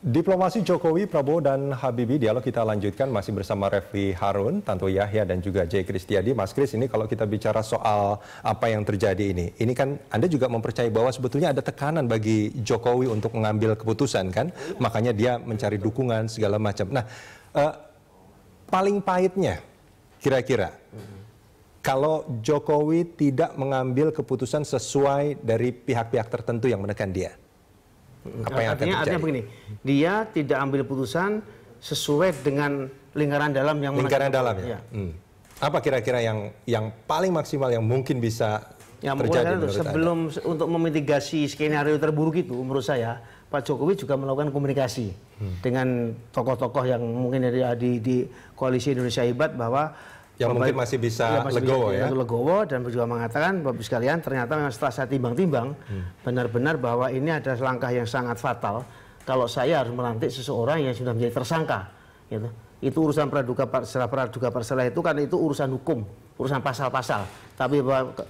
Diplomasi Jokowi, Prabowo, dan Habibie, dialog kita lanjutkan masih bersama Refli Harun, Tanto Yahya, dan juga Jay Kristiadi. Mas Kris, ini kalau kita bicara soal apa yang terjadi ini, ini kan Anda juga mempercayai bahwa sebetulnya ada tekanan bagi Jokowi untuk mengambil keputusan kan, makanya dia mencari dukungan segala macam. Nah, eh, paling pahitnya kira-kira kalau Jokowi tidak mengambil keputusan sesuai dari pihak-pihak tertentu yang menekan dia. Apa yang artinya, artinya begini, dia tidak ambil putusan sesuai dengan lingkaran dalam yang lingkaran dalam ya. ya. Hmm. Apa kira-kira yang yang paling maksimal yang mungkin bisa yang terjadi menurut sebelum anda? untuk memitigasi skenario terburuk itu menurut saya Pak Jokowi juga melakukan komunikasi hmm. dengan tokoh-tokoh yang mungkin dari di, di koalisi Indonesia Hebat bahwa yang Bapak, mungkin masih bisa ya, masih legowo bisa, ya. Legowo dan juga mengatakan Bapak ibu sekalian ternyata memang setelah saya timbang-timbang hmm. benar-benar hmm. bahwa ini adalah langkah yang sangat fatal kalau saya harus melantik seseorang yang sudah menjadi tersangka gitu. Itu urusan praduga parsela praduga perselah itu kan itu urusan hukum, urusan pasal-pasal. Tapi bahwa ke,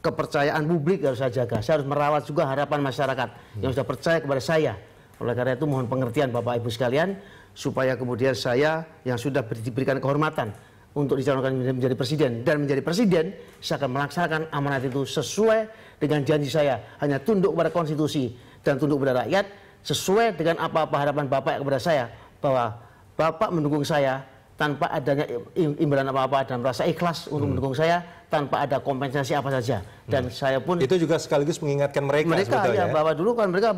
kepercayaan publik harus saya jaga. Saya harus merawat juga harapan masyarakat hmm. yang sudah percaya kepada saya. Oleh karena itu mohon pengertian Bapak Ibu sekalian supaya kemudian saya yang sudah diberikan kehormatan untuk dicalonkan menjadi presiden dan menjadi presiden saya akan melaksanakan amanat itu sesuai dengan janji saya hanya tunduk pada konstitusi dan tunduk pada rakyat sesuai dengan apa-apa harapan Bapak kepada saya bahwa Bapak mendukung saya tanpa adanya imbalan apa-apa dan merasa ikhlas untuk hmm. mendukung saya tanpa ada kompensasi apa saja dan hmm. saya pun itu juga sekaligus mengingatkan mereka mereka ya, ya bahwa dulu kan mereka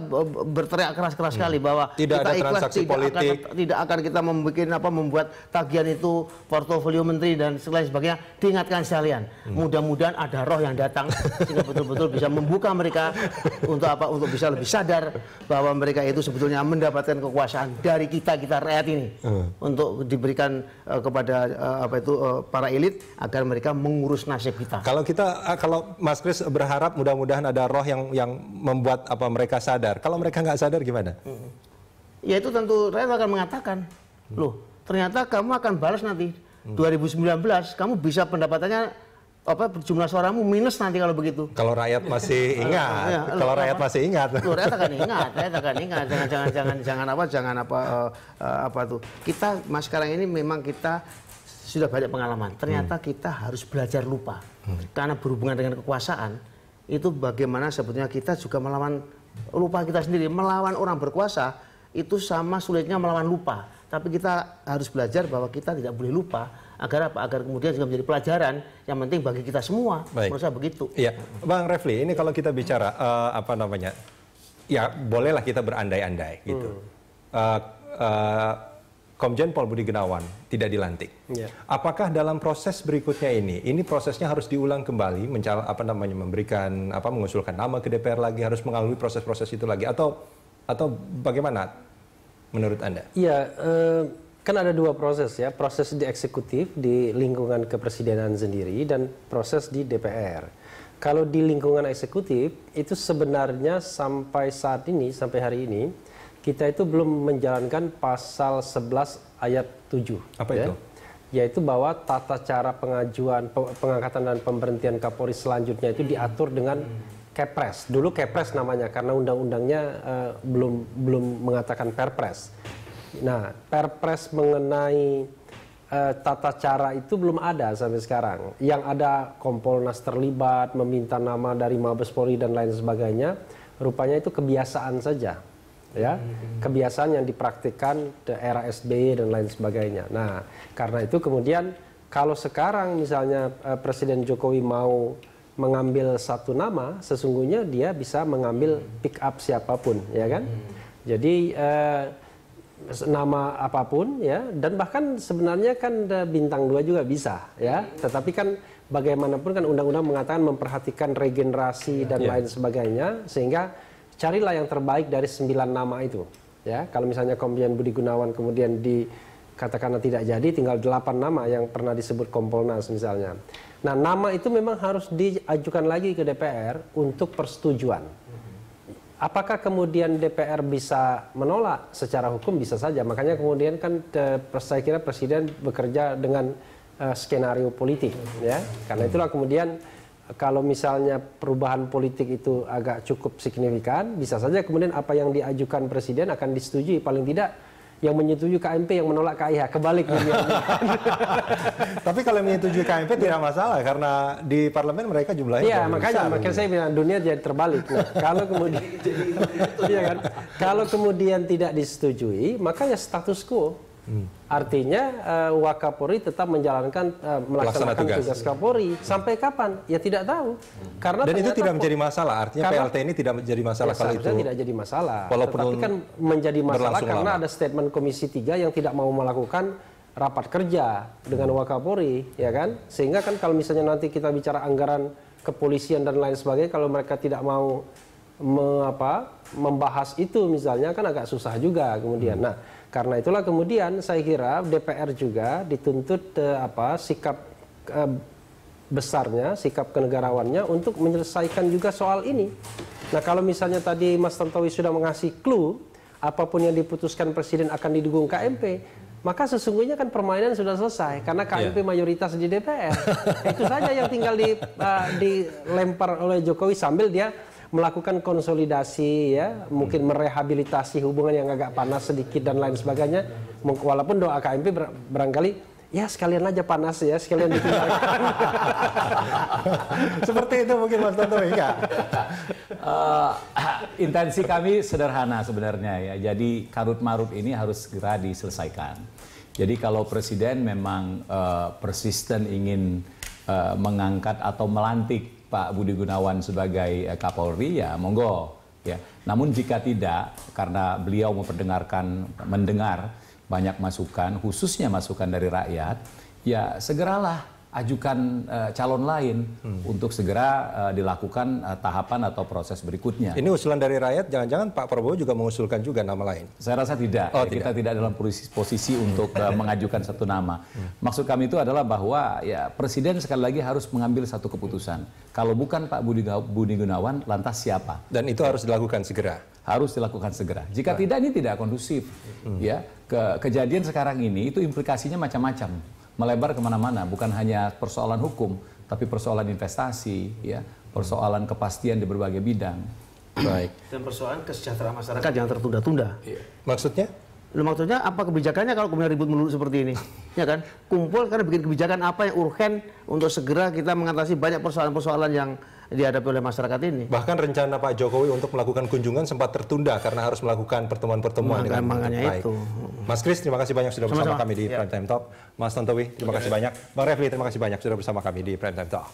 berteriak keras-keras hmm. bahwa tidak kita ada ikhlas transaksi tidak politik akan, tidak akan kita membuat apa membuat tagihan itu portofolio menteri dan selain sebagainya diingatkan sekalian hmm. mudah-mudahan ada roh yang datang sehingga betul-betul bisa membuka mereka untuk apa untuk bisa lebih sadar bahwa mereka itu sebetulnya mendapatkan kekuasaan dari kita kita rakyat ini hmm. untuk diberikan uh, kepada uh, apa itu uh, para elit agar mereka mengurus nasib kita kalau kita uh, kalau Mas Chris Kris berharap mudah-mudahan ada roh yang yang membuat apa mereka sadar. Kalau mereka nggak sadar gimana? Ya itu tentu rakyat akan mengatakan, mm. loh ternyata kamu akan balas nanti 2019 mm. kamu bisa pendapatannya apa jumlah suaramu minus nanti kalau begitu. Kalau rakyat masih iya, ingat, ya, kalau rakyat apa? masih ingat. Loh, rakyat akan ingat, rakyat akan ingat. Jangan jangan jangan jangan apa jangan apa uh, uh, apa tuh. Kita mas sekarang ini memang kita sudah banyak pengalaman. Ternyata hmm. kita harus belajar lupa. Hmm. Karena berhubungan dengan kekuasaan, itu bagaimana sebetulnya kita juga melawan lupa kita sendiri. Melawan orang berkuasa itu sama sulitnya melawan lupa. Tapi kita harus belajar bahwa kita tidak boleh lupa agar apa? Agar kemudian juga menjadi pelajaran yang penting bagi kita semua. Baik. begitu. Iya, Bang Refli, ini kalau kita bicara uh, apa namanya? Ya, bolehlah kita berandai-andai gitu. Hmm. Uh, uh, Komjen Pol Budi Gunawan tidak dilantik. Ya. Apakah dalam proses berikutnya ini, ini prosesnya harus diulang kembali, mencal apa namanya memberikan apa mengusulkan nama ke DPR lagi, harus mengalami proses-proses itu lagi, atau atau bagaimana menurut anda? Iya, eh, kan ada dua proses ya, proses di eksekutif di lingkungan kepresidenan sendiri dan proses di DPR. Kalau di lingkungan eksekutif itu sebenarnya sampai saat ini, sampai hari ini kita itu belum menjalankan pasal 11 ayat 7. Apa ya? itu? Yaitu bahwa tata cara pengajuan pengangkatan dan pemberhentian Kapolri selanjutnya itu diatur dengan Kepres. Dulu Kepres namanya karena undang-undangnya uh, belum belum mengatakan Perpres. Nah, Perpres mengenai uh, tata cara itu belum ada sampai sekarang. Yang ada Kompolnas terlibat, meminta nama dari Mabes Polri dan lain sebagainya. Rupanya itu kebiasaan saja ya hmm. kebiasaan yang dipraktikkan era SBY dan lain sebagainya. Nah, karena itu kemudian kalau sekarang misalnya eh, Presiden Jokowi mau mengambil satu nama, sesungguhnya dia bisa mengambil hmm. pick up siapapun, ya kan? Hmm. Jadi uh, nama apapun ya dan bahkan sebenarnya kan bintang dua juga bisa ya, tetapi kan bagaimanapun kan undang-undang mengatakan memperhatikan regenerasi ya. dan yeah. lain sebagainya sehingga carilah yang terbaik dari sembilan nama itu. Ya, kalau misalnya Kombian Budi Gunawan kemudian dikatakan tidak jadi, tinggal delapan nama yang pernah disebut Kompolnas misalnya. Nah, nama itu memang harus diajukan lagi ke DPR untuk persetujuan. Apakah kemudian DPR bisa menolak secara hukum bisa saja. Makanya kemudian kan saya kira presiden bekerja dengan eh, skenario politik ya. Karena itulah kemudian kalau misalnya perubahan politik itu agak cukup signifikan, bisa saja kemudian apa yang diajukan presiden akan disetujui paling tidak yang menyetujui KMP yang menolak KIH kebalik Tapi kalau menyetujui KMP iya. tidak masalah karena di parlemen mereka jumlahnya Iya, makanya makanya saya bilang dunia jadi terbalik. Nah, kalau kemudian iya kan? Kalau kemudian tidak disetujui, makanya status quo Hmm. Artinya uh, eh, Wakapori tetap menjalankan uh, melaksanakan tugas. tugas Kapolri hmm. sampai kapan? Ya tidak tahu. Hmm. Karena dan itu tidak menjadi masalah. Artinya karena, PLT ini tidak menjadi masalah ya, kalau itu. tidak jadi masalah. Walaupun Tetapi kan menjadi masalah karena lama. ada statement Komisi 3 yang tidak mau melakukan rapat kerja dengan hmm. Wakapori ya kan? Sehingga kan kalau misalnya nanti kita bicara anggaran kepolisian dan lain sebagainya kalau mereka tidak mau me, membahas itu misalnya kan agak susah juga kemudian. Hmm. Nah, karena itulah kemudian saya kira DPR juga dituntut eh, apa sikap eh, besarnya, sikap kenegarawannya untuk menyelesaikan juga soal ini. Nah kalau misalnya tadi Mas Tantowi sudah mengasih clue, apapun yang diputuskan Presiden akan didukung KMP, maka sesungguhnya kan permainan sudah selesai karena KMP yeah. mayoritas di DPR. Itu saja yang tinggal di, uh, dilempar oleh Jokowi sambil dia melakukan konsolidasi ya, mungkin merehabilitasi hubungan yang agak panas sedikit dan lain sebagainya. Walaupun doa KMP barangkali ya sekalian aja panas ya sekalian ditinggalkan seperti itu mungkin mas Toto ya uh, intensi kami sederhana sebenarnya ya jadi karut marut ini harus segera diselesaikan jadi kalau presiden memang uh, persisten ingin uh, mengangkat atau melantik Pak Budi Gunawan sebagai eh, Kapolri ya monggo ya. Namun jika tidak karena beliau memperdengarkan mendengar banyak masukan khususnya masukan dari rakyat ya segeralah ajukan uh, calon lain hmm. untuk segera uh, dilakukan uh, tahapan atau proses berikutnya. Ini usulan dari rakyat, jangan-jangan Pak Prabowo juga mengusulkan juga nama lain? Saya rasa tidak. Oh, ya, tidak. Kita tidak dalam posisi, posisi hmm. untuk uh, mengajukan satu nama. Hmm. Maksud kami itu adalah bahwa ya Presiden sekali lagi harus mengambil satu keputusan. Kalau bukan Pak Budi, Budi Gunawan, lantas siapa? Dan itu harus dilakukan segera. Harus dilakukan segera. Jika nah. tidak, ini tidak kondusif. Hmm. Ya, ke, kejadian sekarang ini itu implikasinya macam-macam melebar kemana-mana, bukan hanya persoalan hukum, tapi persoalan investasi, ya, persoalan kepastian di berbagai bidang. Baik. Dan persoalan kesejahteraan masyarakat yang tertunda-tunda. Iya. Maksudnya? Lu maksudnya apa kebijakannya kalau kemudian ribut melulu seperti ini? ya kan? Kumpul karena bikin kebijakan apa yang urgen untuk segera kita mengatasi banyak persoalan-persoalan yang dihadapi oleh masyarakat ini. Bahkan rencana Pak Jokowi untuk melakukan kunjungan sempat tertunda karena harus melakukan pertemuan-pertemuan nah, dengan makanya baik. itu. Mas Kris, terima kasih banyak sudah bersama Sama-sama. kami di iya. Prime Time Talk. Mas Tontowi, terima iya. kasih banyak. Bang Refli, terima kasih banyak sudah bersama kami di Prime Time Talk.